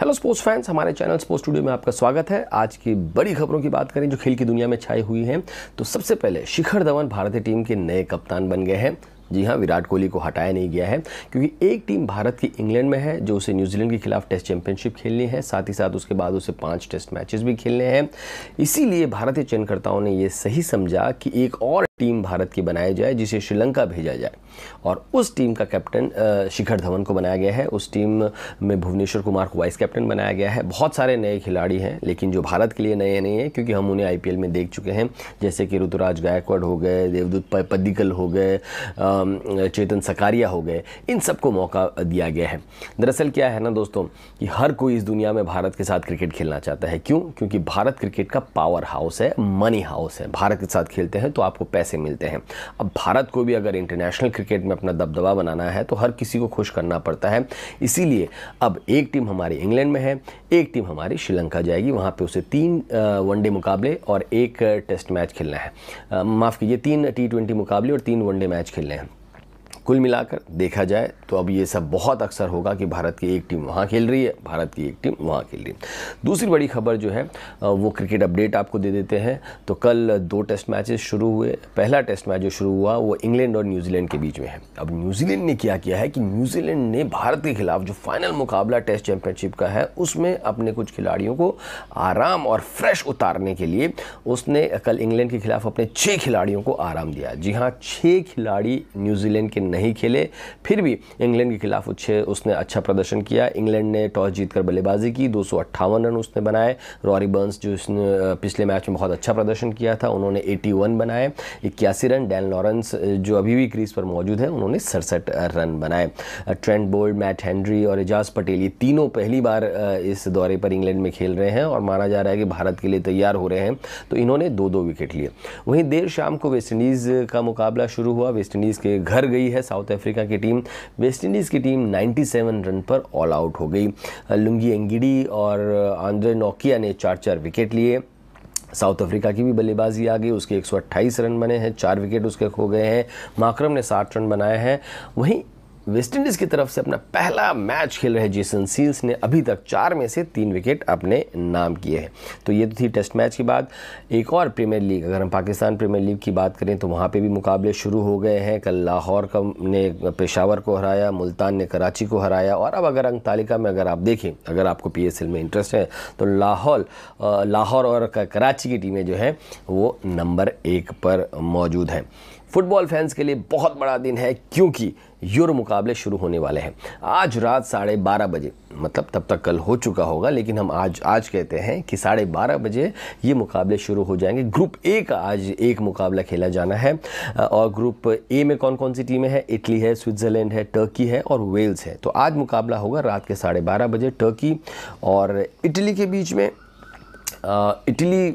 hello sports fans हमारे channel sports studio में आपका स्वागत है आज की बड़ी खबरों की बात करें जो खेल की दुनिया में छाई हुई है तो सबसे पहले शिखर धवन भारतीय टीम के नए कप्तान बन गए हैं जी हाँ विराट कोहली को हटाया नहीं गया है क्योंकि एक टीम भारत की इंग्लैंड में है जो उसे न्यूजीलैंड के खिलाफ टेस्ट चैंपियनशिप खेलनी है साथ ही साथ उसके बाद उसे पांच टेस्ट मैचेस भी खेलने हैं इसीलिए भारतीय चयनकर्ताओं ने ये सही समझा कि एक और टीम भारत की बनाई जाए जिसे श्रीलंका भेजा जाए और उस टीम का कैप्टन शिखर धवन को बनाया गया है उस टीम में भुवनेश्वर कुमार को वाइस कैप्टन बनाया गया है बहुत सारे नए खिलाड़ी हैं लेकिन जो भारत के लिए नए नहीं हैं क्योंकि हम उन्हें आई में देख चुके हैं जैसे कि ऋतुराज गायकवाड़ हो गए देवदूत पद्दिकल हो गए चेतन सकारिया हो गए इन सबको मौका दिया गया है दरअसल क्या है ना दोस्तों कि हर कोई इस दुनिया में भारत के साथ क्रिकेट खेलना चाहता है क्यों क्योंकि भारत क्रिकेट का पावर हाउस है मनी हाउस है भारत के साथ खेलते हैं तो आपको पैसे पैसे मिलते हैं अब भारत को भी अगर इंटरनेशनल क्रिकेट में अपना दबदबा बनाना है तो हर किसी को खुश करना पड़ता है इसीलिए अब एक टीम हमारी इंग्लैंड में है एक टीम हमारी श्रीलंका जाएगी वहाँ पर उसे तीन वनडे मुकाबले और एक टेस्ट मैच खेलना है माफ़ कीजिए तीन टी मुकाबले और तीन वनडे मैच खेलने हैं कुल मिलाकर देखा जाए तो अब ये सब बहुत अक्सर होगा कि भारत की एक टीम वहाँ खेल रही है भारत की एक टीम वहाँ खेल रही है दूसरी बड़ी खबर जो है वो क्रिकेट अपडेट आपको दे देते हैं तो कल दो टेस्ट मैचेस शुरू हुए पहला टेस्ट मैच जो शुरू हुआ वो इंग्लैंड और न्यूजीलैंड के बीच में है अब न्यूजीलैंड ने क्या किया है कि न्यूजीलैंड ने भारत के खिलाफ जो फाइनल मुकाबला टेस्ट चैंपियनशिप का है उसमें अपने कुछ खिलाड़ियों को आराम और फ्रेश उतारने के लिए उसने कल इंग्लैंड के खिलाफ अपने छः खिलाड़ियों को आराम दिया जी हाँ छः खिलाड़ी न्यूजीलैंड के नहीं खेले फिर भी इंग्लैंड के खिलाफ उच्छे उसने अच्छा प्रदर्शन किया इंग्लैंड ने टॉस जीतकर बल्लेबाजी की दो रन उसने बनाए रॉरी बर्न्स जो इसने पिछले मैच में बहुत अच्छा प्रदर्शन किया था उन्होंने 81 बनाए इक्यासी रन डैन लॉरेंस जो अभी भी क्रीज पर मौजूद है उन्होंने सड़सठ रन बनाए ट्रेंट बोल्ड मैट हैंनरी और एजाज पटेल ये तीनों पहली बार इस दौरे पर इंग्लैंड में खेल रहे हैं और माना जा रहा है कि भारत के लिए तैयार हो रहे हैं तो इन्होंने दो दो विकेट लिए वहीं देर शाम को वेस्टइंडीज़ का मुकाबला शुरू हुआ वेस्टइंडीज़ के घर गई है है साउथ अफ्रीका की टीम वेस्टइंडीज़ की टीम 97 रन पर ऑल आउट हो गई लुंगी एंगिडी और आंद्रे नोकिया ने चार चार विकेट लिए साउथ अफ्रीका की भी बल्लेबाजी आ गई उसके 128 रन बने हैं चार विकेट उसके खो गए हैं माकरम ने साठ रन बनाए हैं वहीं वेस्टइंडीज़ की तरफ से अपना पहला मैच खेल रहे जेसन सील्स ने अभी तक चार में से तीन विकेट अपने नाम किए हैं तो ये तो थी टेस्ट मैच की बात एक और प्रीमियर लीग अगर हम पाकिस्तान प्रीमियर लीग की बात करें तो वहाँ पे भी मुकाबले शुरू हो गए हैं कल लाहौर का ने पेशावर को हराया मुल्तान ने कराची को हराया और अब अगर अंक तालिका में अगर आप देखें अगर आपको पी में इंटरेस्ट है तो लाहौल लाहौर और कराची की टीमें जो हैं वो नंबर एक पर मौजूद हैं फुटबॉल फैंस के लिए बहुत बड़ा दिन है क्योंकि यूरो मुकाबले शुरू होने वाले हैं आज रात साढ़े बारह बजे मतलब तब तक कल हो चुका होगा लेकिन हम आज आज कहते हैं कि साढ़े बारह बजे ये मुकाबले शुरू हो जाएंगे ग्रुप ए का आज एक मुकाबला खेला जाना है और ग्रुप ए में कौन कौन सी टीमें हैं इटली है स्विट्ज़रलैंड है टर्की है और वेल्स है तो आज मुकाबला होगा रात के साढ़े बारह बजे टर्की और इटली के बीच में इटली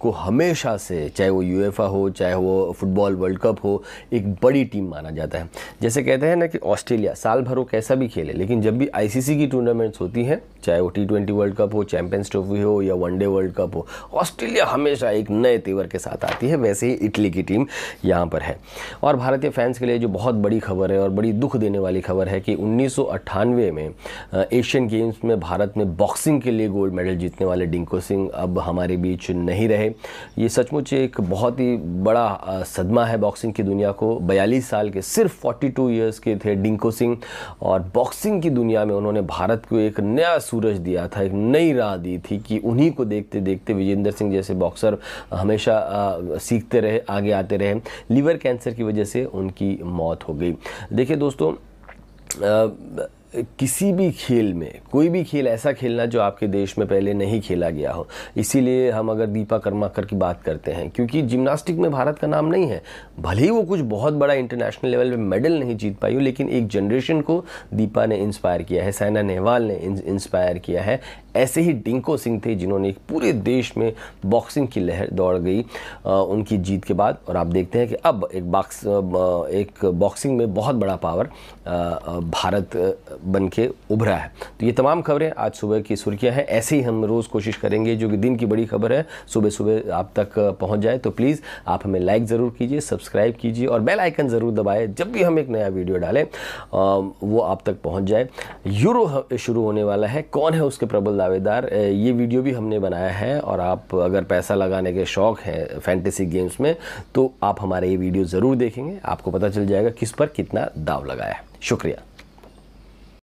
को हमेशा से चाहे वो यूएफा हो चाहे वो फुटबॉल वर्ल्ड कप हो एक बड़ी टीम माना जाता है जैसे कहते हैं ना कि ऑस्ट्रेलिया साल भर वो कैसा भी खेले लेकिन जब भी आईसीसी की टूर्नामेंट्स होती हैं चाहे वो टी ट्वेंटी वर्ल्ड कप हो चैम्पियंस ट्रॉफी हो या वनडे वर्ल्ड कप हो ऑस्ट्रेलिया हमेशा एक नए तेवर के साथ आती है वैसे ही इटली की टीम यहाँ पर है और भारतीय फैंस के लिए जो बहुत बड़ी खबर है और बड़ी दुख देने वाली खबर है कि उन्नीस में एशियन गेम्स में भारत में बॉक्सिंग के लिए गोल्ड मेडल जीतने वाले डिंको सिंह अब हमारे बीच नहीं रहे ये सचमुच एक बहुत ही बड़ा सदमा है बॉक्सिंग की दुनिया को बयालीस साल के सिर्फ 42 ईयर्स के थे डिंको सिंह और बॉक्सिंग की दुनिया में उन्होंने भारत को एक नया सूरज दिया था एक नई राह दी थी कि उन्हीं को देखते देखते विजेंद्र सिंह जैसे बॉक्सर हमेशा सीखते रहे आगे आते रहे लीवर कैंसर की वजह से उनकी मौत हो गई देखिए दोस्तों किसी भी खेल में कोई भी खेल ऐसा खेलना जो आपके देश में पहले नहीं खेला गया हो इसीलिए हम अगर दीपा कर्माकर की बात करते हैं क्योंकि जिम्नास्टिक में भारत का नाम नहीं है भले ही वो कुछ बहुत बड़ा इंटरनेशनल लेवल पे मेडल नहीं जीत पाई हो लेकिन एक जनरेशन को दीपा ने इंस्पायर किया है साइना नेहवाल ने इंस्पायर किया है ऐसे ही डिंको सिंह थे जिन्होंने पूरे देश में बॉक्सिंग की लहर दौड़ गई उनकी जीत के बाद और आप देखते हैं कि अब एक बॉक्स एक बॉक्सिंग में बहुत बड़ा पावर भारत बन के उभरा है तो ये तमाम खबरें आज सुबह की सुर्खियाँ हैं ऐसे ही हम रोज़ कोशिश करेंगे जो कि दिन की बड़ी खबर है सुबह सुबह आप तक पहुँच जाए तो प्लीज़ आप हमें लाइक ज़रूर कीजिए सब्सक्राइब कीजिए और बेल आइकन ज़रूर दबाएँ जब भी हम एक नया वीडियो डालें वो आप तक पहुँच जाए यूरो शुरू होने वाला है कौन है उसके प्रबल दावेदार ये वीडियो भी हमने बनाया है और आप अगर पैसा लगाने के शौक हैं फैंटेसी गेम्स में तो आप हमारे ये वीडियो ज़रूर देखेंगे आपको पता चल जाएगा किस पर कितना दाव लगाया है शुक्रिया